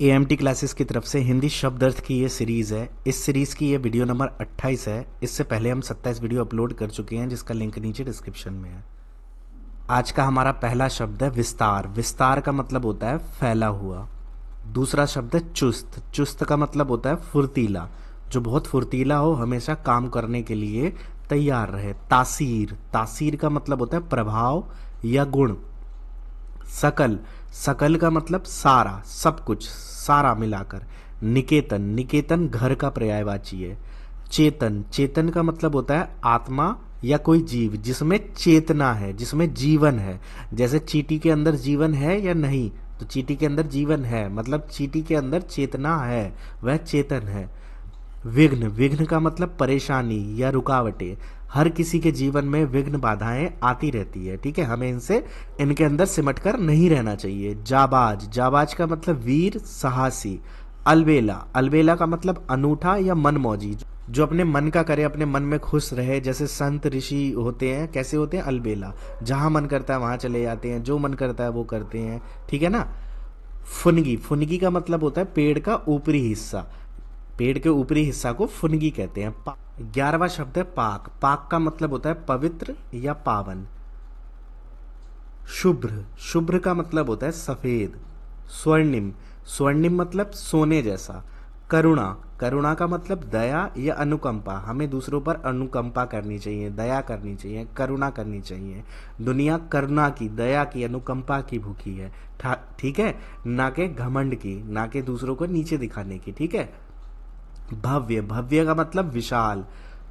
ए M T classes की तरफ से हिंदी शब्द अर्थ की ये सीरीज़ है इस सीरीज़ की ये वीडियो नंबर 28 है इससे पहले हम 27 वीडियो अपलोड कर चुके हैं जिसका लिंक नीचे डिस्क्रिप्शन में है आज का हमारा पहला शब्द है विस्तार विस्तार का मतलब होता है फैला हुआ दूसरा शब्द है चुस्त चुस्त का मतलब होता है फुर्तीला जो बहुत फुर्तीला हो हमेशा काम करने के लिए तैयार रहे तासीर तासीर का मतलब होता है प्रभाव या गुण सकल सकल का मतलब सारा सब कुछ सारा मिलाकर निकेतन निकेतन घर का पर्यायवाची है चेतन चेतन का मतलब होता है आत्मा या कोई जीव जिसमें चेतना है जिसमें जीवन है जैसे चीटी के अंदर जीवन है या नहीं तो चीटी के अंदर जीवन है मतलब चीटी के अंदर चेतना है वह चेतन है विघ्न विघ्न का मतलब परेशानी या रुकावटें हर किसी के जीवन में विघ्न बाधाएं आती रहती है ठीक है हमें इनसे इनके अंदर सिमट कर नहीं रहना चाहिए जाबाज जाबाज का मतलब वीर साहसी अलबेला अलबेला का मतलब अनूठा या मनमौजी जो अपने मन का करे अपने मन में खुश रहे जैसे संत ऋषि होते हैं कैसे होते हैं अलबेला जहां मन करता है वहां चले जाते हैं जो मन करता है वो करते हैं ठीक है ना फुनगी फुनगी का मतलब होता है पेड़ का ऊपरी हिस्सा पेड़ के ऊपरी हिस्सा को फुनगी कहते हैं ग्यारहवा शब्द है पाक पाक का मतलब होता है पवित्र या पावन शुभ्र शुभ्र का मतलब होता है सफेद स्वर्णिम स्वर्णिम मतलब सोने जैसा करुणा करुणा का मतलब दया या अनुकंपा हमें दूसरों पर अनुकंपा करनी चाहिए दया करनी चाहिए करुणा करनी चाहिए दुनिया करुणा की दया की अनुकंपा की भूखी है ठीक है ना के घमंड की ना के दूसरों को नीचे दिखाने की ठीक है भव्य भव्य का मतलब विशाल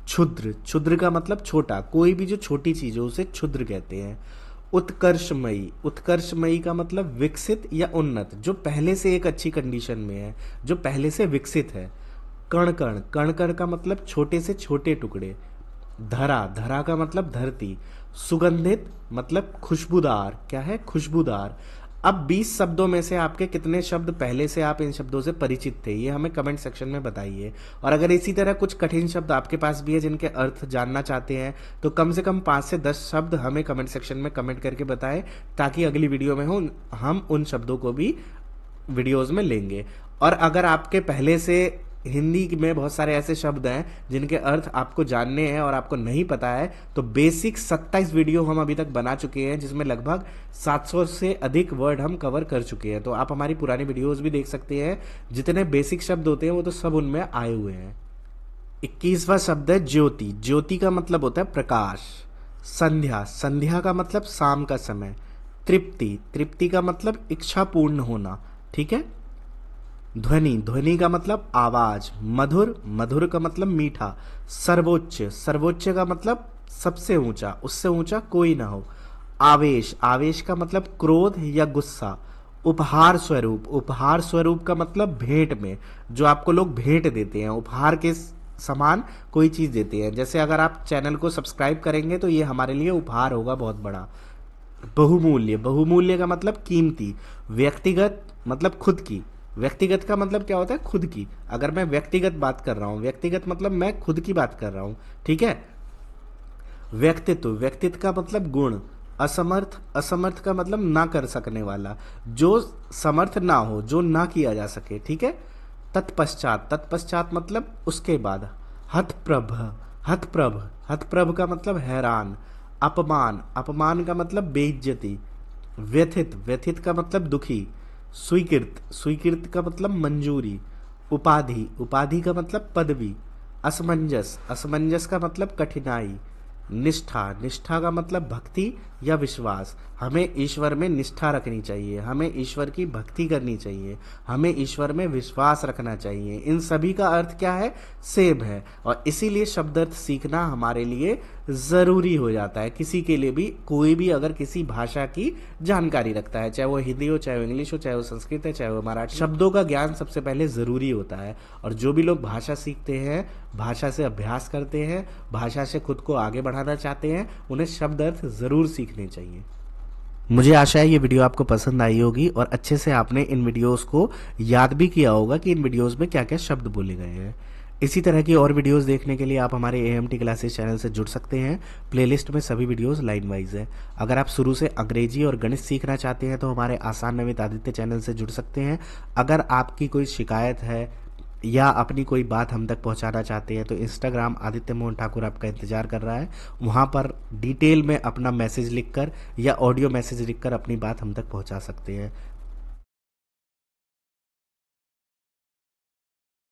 क्षुद्र क्षुद्र का मतलब छोटा कोई भी जो छोटी चीज हो उसे क्षुद्र कहते हैं उत्कर्षमयी उत्कर्षमयी का मतलब विकसित या उन्नत जो पहले से एक अच्छी कंडीशन में है जो पहले से विकसित है कण कण कण कण का मतलब छोटे से छोटे टुकड़े धरा धरा का मतलब धरती सुगंधित मतलब खुशबूदार क्या है खुशबूदार अब 20 शब्दों में से आपके कितने शब्द पहले से आप इन शब्दों से परिचित थे ये हमें कमेंट सेक्शन में बताइए और अगर इसी तरह कुछ कठिन शब्द आपके पास भी है जिनके अर्थ जानना चाहते हैं तो कम से कम पाँच से दस शब्द हमें कमेंट सेक्शन में कमेंट करके बताएं ताकि अगली वीडियो में हो हम उन शब्दों को भी वीडियोज़ में लेंगे और अगर आपके पहले से हिंदी में बहुत सारे ऐसे शब्द हैं जिनके अर्थ आपको जानने हैं और आपको नहीं पता है तो बेसिक 27 वीडियो हम अभी तक बना चुके हैं जिसमें लगभग 700 से अधिक वर्ड हम कवर कर चुके हैं तो आप हमारी पुरानी वीडियोस भी देख सकते हैं जितने बेसिक शब्द होते हैं वो तो सब उनमें आए हुए हैं इक्कीसवा शब्द है ज्योति ज्योति का मतलब होता है प्रकाश संध्या संध्या का मतलब शाम का समय तृप्ति तृप्ति का मतलब इच्छा पूर्ण होना ठीक है ध्वनि ध्वनि का मतलब आवाज मधुर मधुर का मतलब मीठा सर्वोच्च सर्वोच्च का मतलब सबसे ऊंचा उससे ऊंचा कोई ना हो आवेश आवेश का मतलब क्रोध या गुस्सा उपहार स्वरूप उपहार स्वरूप का मतलब भेंट में जो आपको लोग भेंट देते हैं उपहार के समान कोई चीज़ देते हैं जैसे अगर आप चैनल को सब्सक्राइब करेंगे तो ये हमारे लिए उपहार होगा बहुत बड़ा बहुमूल्य बहुमूल्य का मतलब कीमती व्यक्तिगत मतलब खुद की व्यक्तिगत का मतलब क्या होता है खुद की अगर मैं व्यक्तिगत बात कर रहा हूं व्यक्तिगत मतलब मैं खुद की बात कर रहा हूं ठीक है व्यक्तित्व व्यक्तित्व का मतलब गुण असमर्थ असमर्थ का मतलब ना कर सकने वाला जो समर्थ ना हो जो ना किया जा सके ठीक है तत्पश्चात तत्पश्चात मतलब उसके बाद हथप्रभ हथप्रभ हथप्रभ का मतलब हैरान अपमान अपमान का मतलब बेइज्जती व्यथित व्यथित का मतलब दुखी स्वीकृत स्वीकृत का मतलब मंजूरी उपाधि उपाधि का मतलब पदवी असमंजस असमंजस का मतलब कठिनाई निष्ठा निष्ठा का मतलब भक्ति या विश्वास हमें ईश्वर में निष्ठा रखनी चाहिए हमें ईश्वर की भक्ति करनी चाहिए हमें ईश्वर में विश्वास रखना चाहिए इन सभी का अर्थ क्या है सेम है और इसीलिए शब्द अर्थ सीखना हमारे लिए ज़रूरी हो जाता है किसी के लिए भी कोई भी अगर किसी भाषा की जानकारी रखता है चाहे वो हिंदी हो चाहे वो इंग्लिश हो चाहे वो संस्कृत है चाहे वो मराठी शब्दों का ज्ञान सबसे पहले ज़रूरी होता है और जो भी लोग भाषा सीखते हैं भाषा से अभ्यास करते हैं भाषा से खुद को आगे बढ़ाना चाहते हैं उन्हें शब्द अर्थ ज़रूर सीखने चाहिए मुझे आशा है ये वीडियो आपको पसंद आई होगी और अच्छे से आपने इन वीडियोस को याद भी किया होगा कि इन वीडियोस में क्या क्या शब्द बोले गए हैं इसी तरह की और वीडियोस देखने के लिए आप हमारे A M T classes channel से जुड़ सकते हैं प्लेलिस्ट में सभी वीडियोस लाइन वाइज है अगर आप शुरू से अंग्रेजी और गणित सीखना चाहते हैं तो हमारे आसान नवित आदित्य चैनल से जुड़ सकते हैं अगर आपकी कोई शिकायत है या अपनी कोई बात हम तक पहुंचाना चाहते हैं तो इंस्टाग्राम आदित्य मोहन ठाकुर आपका इंतजार कर रहा है वहां पर डिटेल में अपना मैसेज लिखकर या ऑडियो मैसेज लिखकर अपनी बात हम तक पहुंचा सकते हैं